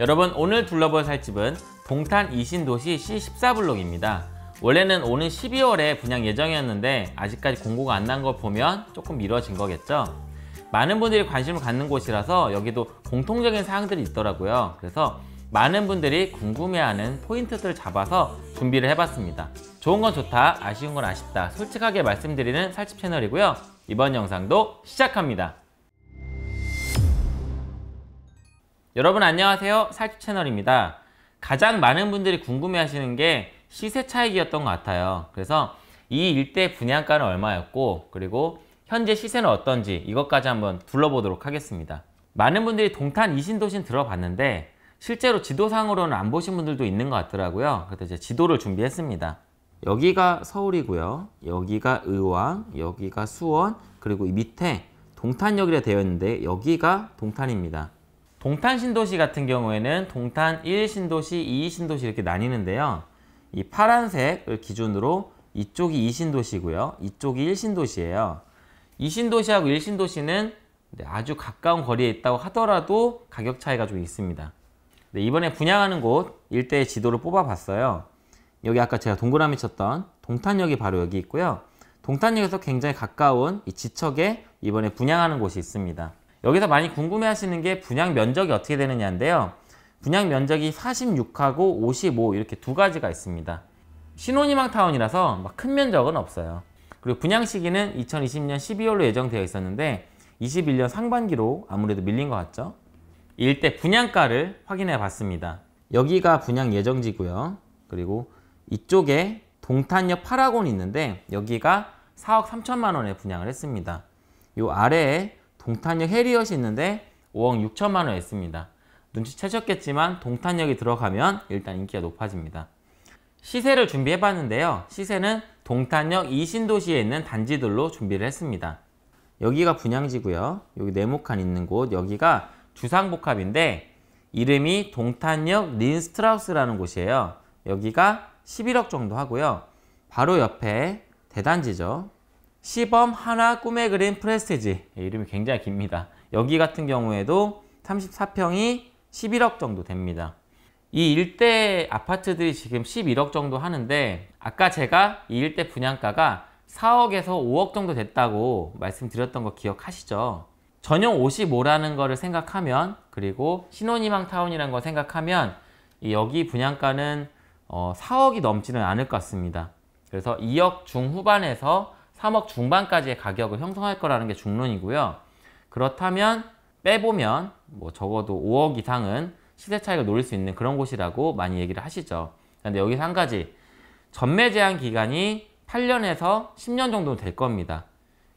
여러분 오늘 둘러볼 살집은 동탄 이신도시 C14블록입니다. 원래는 오는 12월에 분양 예정이었는데 아직까지 공고가 안난걸 보면 조금 미뤄진 거겠죠. 많은 분들이 관심을 갖는 곳이라서 여기도 공통적인 사항들이 있더라고요. 그래서 많은 분들이 궁금해하는 포인트들을 잡아서 준비를 해봤습니다. 좋은 건 좋다, 아쉬운 건 아쉽다 솔직하게 말씀드리는 살집 채널이고요. 이번 영상도 시작합니다. 여러분 안녕하세요 살집 채널입니다 가장 많은 분들이 궁금해 하시는 게 시세 차익이었던 것 같아요 그래서 이 일대 분양가는 얼마였고 그리고 현재 시세는 어떤지 이것까지 한번 둘러보도록 하겠습니다 많은 분들이 동탄 이신도신 들어봤는데 실제로 지도상으로는 안 보신 분들도 있는 것 같더라고요 그래서 이제 지도를 준비했습니다 여기가 서울이고요 여기가 의왕 여기가 수원 그리고 이 밑에 동탄역이라 되어 있는데 여기가 동탄입니다 동탄 신도시 같은 경우에는 동탄 1신도시, 2신도시 이렇게 나뉘는데요. 이 파란색을 기준으로 이쪽이 2신도시고요. 이쪽이 1신도시예요. 2신도시하고 1신도시는 아주 가까운 거리에 있다고 하더라도 가격 차이가 좀 있습니다. 네, 이번에 분양하는 곳 일대의 지도를 뽑아봤어요. 여기 아까 제가 동그라미 쳤던 동탄역이 바로 여기 있고요. 동탄역에서 굉장히 가까운 이 지척에 이번에 분양하는 곳이 있습니다. 여기서 많이 궁금해 하시는 게 분양 면적이 어떻게 되느냐인데요. 분양 면적이 46하고 55 이렇게 두 가지가 있습니다. 신혼희망 타운이라서 막 큰 면적은 없어요. 그리고 분양 시기는 2020년 12월로 예정되어 있었는데 21년 상반기로 아무래도 밀린 것 같죠? 일대 분양가를 확인해 봤습니다. 여기가 분양 예정지고요. 그리고 이쪽에 동탄역 파라곤이 있는데 여기가 4억 3천만 원에 분양을 했습니다. 이 아래에 동탄역 해리엇이 있는데 5억 6천만 원에 있습니다. 눈치채셨겠지만 동탄역이 들어가면 일단 인기가 높아집니다. 시세를 준비해봤는데요. 시세는 동탄역 이신도시에 있는 단지들로 준비를 했습니다. 여기가 분양지고요. 여기 네모칸 있는 곳 여기가 주상복합인데 이름이 동탄역 린스트라우스라는 곳이에요. 여기가 11억 정도 하고요. 바로 옆에 대단지죠. 시범 하나 꿈에 그린 프레스티지 예, 이름이 굉장히 깁니다. 여기 같은 경우에도 34평이 11억 정도 됩니다. 이 일대 아파트들이 지금 11억 정도 하는데 아까 제가 이 일대 분양가가 4억에서 5억 정도 됐다고 말씀드렸던 거 기억하시죠? 전용 55라는 거를 생각하면 그리고 신혼희망 타운이라는 거 생각하면 여기 분양가는 4억이 어, 넘지는 않을 것 같습니다. 그래서 2억 중후반에서 3억 중반까지의 가격을 형성할 거라는 게 중론이고요. 그렇다면 빼보면 뭐 적어도 5억 이상은 시세 차익을 노릴 수 있는 그런 곳이라고 많이 얘기를 하시죠. 그런데 여기서 한 가지 전매 제한 기간이 8년에서 10년 정도 될 겁니다.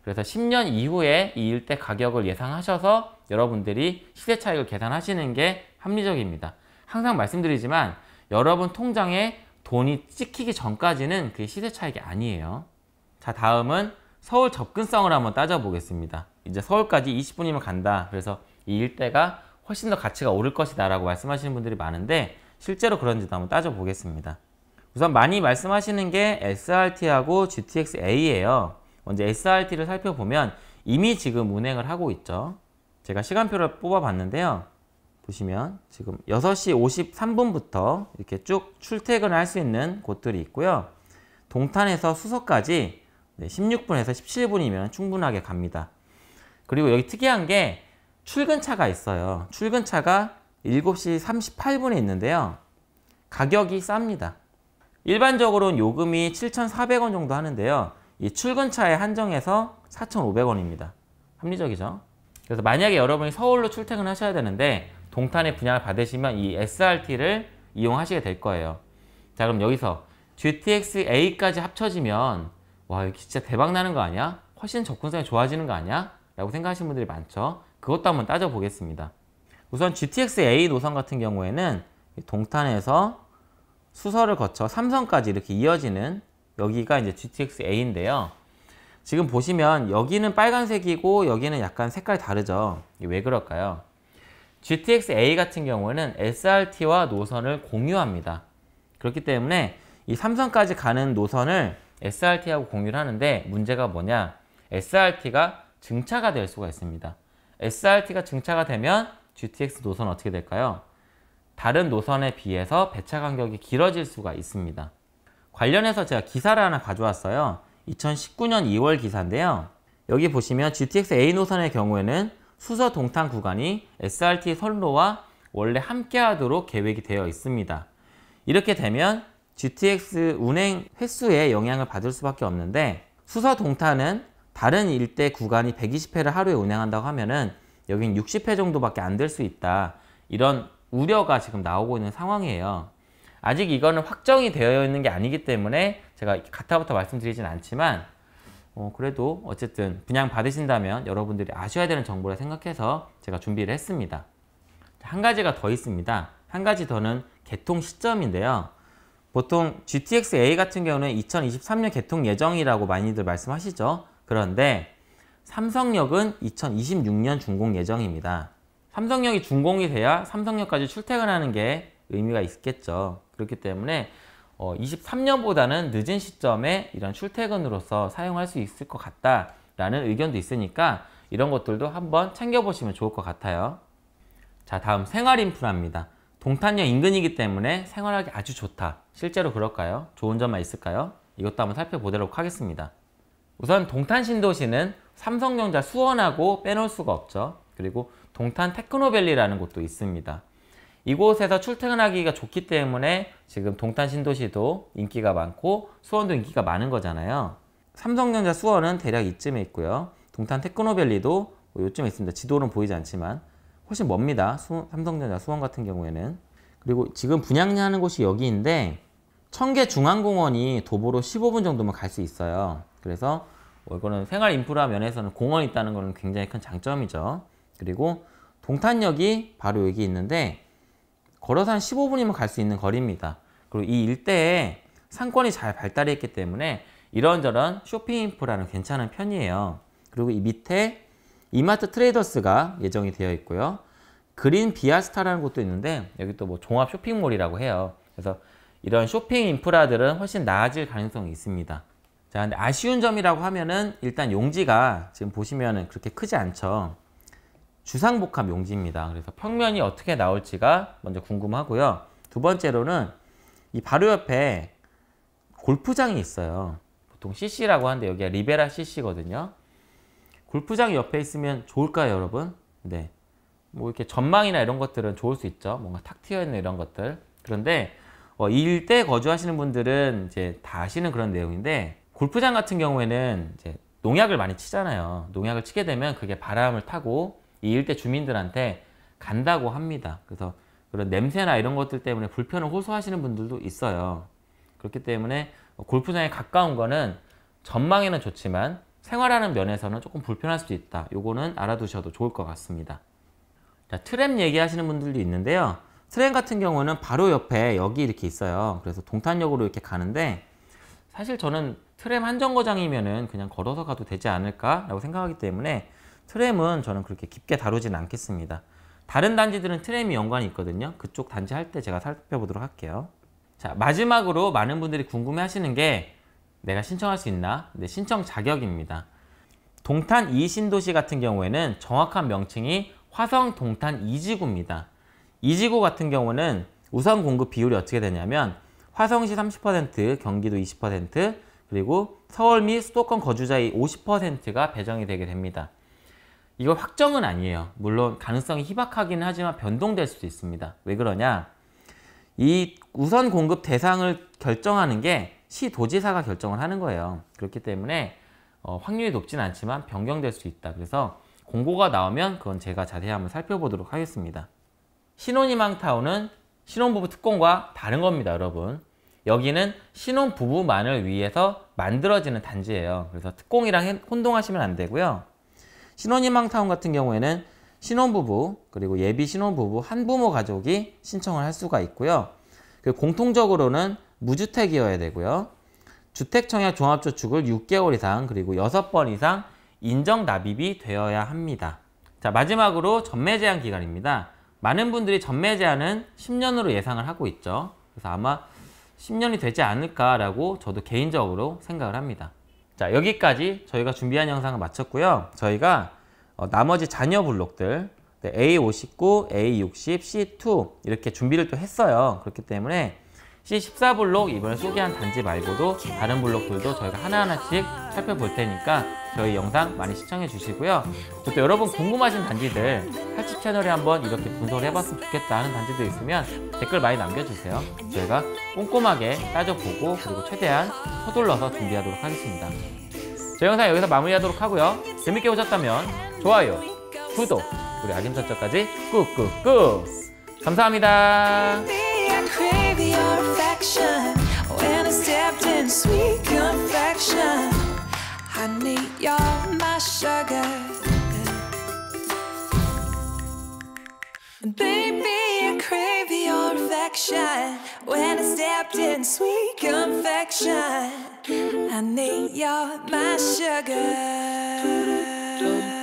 그래서 10년 이후에 이 일대 가격을 예상하셔서 여러분들이 시세 차익을 계산하시는 게 합리적입니다. 항상 말씀드리지만 여러분 통장에 돈이 찍히기 전까지는 그게 시세 차익이 아니에요. 자 다음은 서울 접근성을 한번 따져보겠습니다. 이제 서울까지 20분이면 간다. 그래서 이 일대가 훨씬 더 가치가 오를 것이다 라고 말씀하시는 분들이 많은데 실제로 그런지도 한번 따져보겠습니다. 우선 많이 말씀하시는 게 SRT하고 GTX-A예요. 먼저 SRT를 살펴보면 이미 지금 운행을 하고 있죠. 제가 시간표를 뽑아봤는데요. 보시면 지금 6시 53분부터 이렇게 쭉출퇴근할수 있는 곳들이 있고요. 동탄에서 수서까지 네, 16분에서 17분이면 충분하게 갑니다. 그리고 여기 특이한 게 출근차가 있어요. 출근차가 7시 38분에 있는데요. 가격이 쌉니다. 일반적으로 요금이 7,400원 정도 하는데요. 이 출근차에 한정해서 4,500원입니다. 합리적이죠? 그래서 만약에 여러분이 서울로 출퇴근하셔야 되는데 동탄의 분양을 받으시면 이 SRT를 이용하시게 될 거예요. 자 그럼 여기서 GTX A까지 합쳐지면 와 이거 진짜 대박 나는 거 아니야? 훨씬 접근성이 좋아지는 거 아니야? 라고 생각하시는 분들이 많죠. 그것도 한번 따져보겠습니다. 우선 GTX A 노선 같은 경우에는 동탄에서 수서를 거쳐 삼성까지 이렇게 이어지는 여기가 이제 GTX A인데요. 지금 보시면 여기는 빨간색이고 여기는 약간 색깔이 다르죠. 왜 그럴까요? GTX A 같은 경우에는 SRT와 노선을 공유합니다. 그렇기 때문에 이 삼성까지 가는 노선을 SRT하고 공유를 하는데 문제가 뭐냐 SRT가 증차가 될 수가 있습니다. SRT가 증차가 되면 GTX 노선 어떻게 될까요? 다른 노선에 비해서 배차 간격이 길어질 수가 있습니다. 관련해서 제가 기사를 하나 가져왔어요. 2019년 2월 기사인데요. 여기 보시면 GTX A 노선의 경우에는 수서 동탄 구간이 SRT 선로와 원래 함께 하도록 계획이 되어 있습니다. 이렇게 되면 GTX 운행 횟수에 영향을 받을 수밖에 없는데 수서 동탄은 다른 일대 구간이 120회를 하루에 운행한다고 하면은 여긴 60회 정도밖에 안 될 수 있다. 이런 우려가 지금 나오고 있는 상황이에요. 아직 이거는 확정이 되어 있는 게 아니기 때문에 제가 가타부터 말씀드리진 않지만 어, 그래도 어쨌든 분양 받으신다면 여러분들이 아셔야 되는 정보를 생각해서 제가 준비를 했습니다. 한 가지가 더 있습니다. 한 가지 더는 개통 시점인데요. 보통 GTX A 같은 경우는 2023년 개통 예정이라고 많이들 말씀하시죠. 그런데 삼성역은 2026년 준공 예정입니다. 삼성역이 준공이 돼야 삼성역까지 출퇴근하는 게 의미가 있겠죠. 그렇기 때문에 어, 23년보다는 늦은 시점에 이런 출퇴근으로서 사용할 수 있을 것 같다라는 의견도 있으니까 이런 것들도 한번 챙겨보시면 좋을 것 같아요. 자 다음 생활 인프라입니다. 동탄역 인근이기 때문에 생활하기 아주 좋다. 실제로 그럴까요? 좋은 점만 있을까요? 이것도 한번 살펴보도록 하겠습니다. 우선 동탄 신도시는 삼성전자 수원하고 빼놓을 수가 없죠. 그리고 동탄 테크노밸리라는 곳도 있습니다. 이곳에서 출퇴근하기가 좋기 때문에 지금 동탄 신도시도 인기가 많고 수원도 인기가 많은 거잖아요. 삼성전자 수원은 대략 이쯤에 있고요. 동탄 테크노밸리도 요쯤에 있습니다. 지도는 보이지 않지만 훨씬 멉니다. 수, 삼성전자 수원 같은 경우에는. 그리고 지금 분양하는 곳이 여기인데 청계 중앙공원이 도보로 15분 정도면 갈 수 있어요. 그래서 이거는 생활 인프라 면에서는 공원이 있다는 것은 굉장히 큰 장점이죠. 그리고 동탄역이 바로 여기 있는데 걸어서 한 15분이면 갈 수 있는 거리입니다. 그리고 이 일대에 상권이 잘 발달했기 때문에 이런저런 쇼핑 인프라는 괜찮은 편이에요. 그리고 이 밑에 이마트 트레이더스가 예정이 되어 있고요. 그린 비아스타라는 곳도 있는데 여기 또 뭐 종합 쇼핑몰이라고 해요. 그래서 이런 쇼핑 인프라들은 훨씬 나아질 가능성이 있습니다. 자, 근데 아쉬운 점이라고 하면은 일단 용지가 지금 보시면은 그렇게 크지 않죠. 주상복합 용지입니다. 그래서 평면이 어떻게 나올지가 먼저 궁금하고요. 두 번째로는 이 바로 옆에 골프장이 있어요. 보통 CC라고 하는데 여기가 리베라 CC거든요. 골프장 옆에 있으면 좋을까요, 여러분? 네. 뭐 이렇게 전망이나 이런 것들은 좋을 수 있죠. 뭔가 탁트여 있는 이런 것들. 그런데 어, 일대 거주하시는 분들은 이제 다 아시는 그런 내용인데 골프장 같은 경우에는 이제 농약을 많이 치잖아요. 농약을 치게 되면 그게 바람을 타고 이 일대 주민들한테 간다고 합니다. 그래서 그런 냄새나 이런 것들 때문에 불편을 호소하시는 분들도 있어요. 그렇기 때문에 어, 골프장에 가까운 거는 전망에는 좋지만 생활하는 면에서는 조금 불편할 수도 있다. 요거는 알아두셔도 좋을 것 같습니다. 자, 트램 얘기하시는 분들도 있는데요. 트램 같은 경우는 바로 옆에 여기 이렇게 있어요. 그래서 동탄역으로 이렇게 가는데 사실 저는 트램 한정거장이면은 그냥 걸어서 가도 되지 않을까라고 생각하기 때문에 트램은 저는 그렇게 깊게 다루진 않겠습니다. 다른 단지들은 트램이 연관이 있거든요. 그쪽 단지 할 때 제가 살펴보도록 할게요. 자, 마지막으로 많은 분들이 궁금해 하시는 게 내가 신청할 수 있나? 네, 신청 자격입니다. 동탄 2신도시 같은 경우에는 정확한 명칭이 화성 동탄 2지구입니다. 2지구 같은 경우는 우선 공급 비율이 어떻게 되냐면 화성시 30%, 경기도 20%, 그리고 서울 및 수도권 거주자의 50%가 배정이 되게 됩니다. 이거 확정은 아니에요. 물론 가능성이 희박하긴 하지만 변동될 수도 있습니다. 왜 그러냐? 이 우선 공급 대상을 결정하는 게 시도지사가 결정을 하는 거예요. 그렇기 때문에 어, 확률이 높진 않지만 변경될 수 있다. 그래서 공고가 나오면 그건 제가 자세히 한번 살펴보도록 하겠습니다. 신혼희망타운은 신혼부부 특권과 다른 겁니다, 여러분. 여기는 신혼부부만을 위해서 만들어지는 단지예요. 그래서 특공이랑 혼동하시면 안 되고요. 신혼희망타운 같은 경우에는 신혼부부 그리고 예비 신혼부부 한부모 가족이 신청을 할 수가 있고요. 그리고 공통적으로는 무주택이어야 되고요. 주택청약 종합저축을 6개월 이상 그리고 6번 이상 인정 납입이 되어야 합니다. 자 마지막으로 전매 제한 기간입니다. 많은 분들이 전매 제한은 10년으로 예상을 하고 있죠. 그래서 아마 10년이 되지 않을까라고 저도 개인적으로 생각을 합니다. 자 여기까지 저희가 준비한 영상을 마쳤고요. 저희가 어, 나머지 잔여 블록들 A59, A60, C2 이렇게 준비를 또 했어요. 그렇기 때문에 C14 블록 이번에 소개한 단지 말고도 다른 블록들도 저희가 하나하나씩 살펴볼 테니까 저희 영상 많이 시청해 주시고요 또 여러분 궁금하신 단지들 팔집 채널에 한번 이렇게 분석을 해봤으면 좋겠다 하는 단지도 있으면 댓글 많이 남겨주세요 저희가 꼼꼼하게 따져보고 그리고 최대한 서둘러서 준비하도록 하겠습니다 저희 영상 여기서 마무리하도록 하고요 재밌게 보셨다면 좋아요, 구독, 우리 아김 설정까지 꾹꾹꾹 감사합니다 and sweet confection. Honey, you're my sugar. baby, I crave your affection. When I stepped in sweet confection, honey, you're my sugar.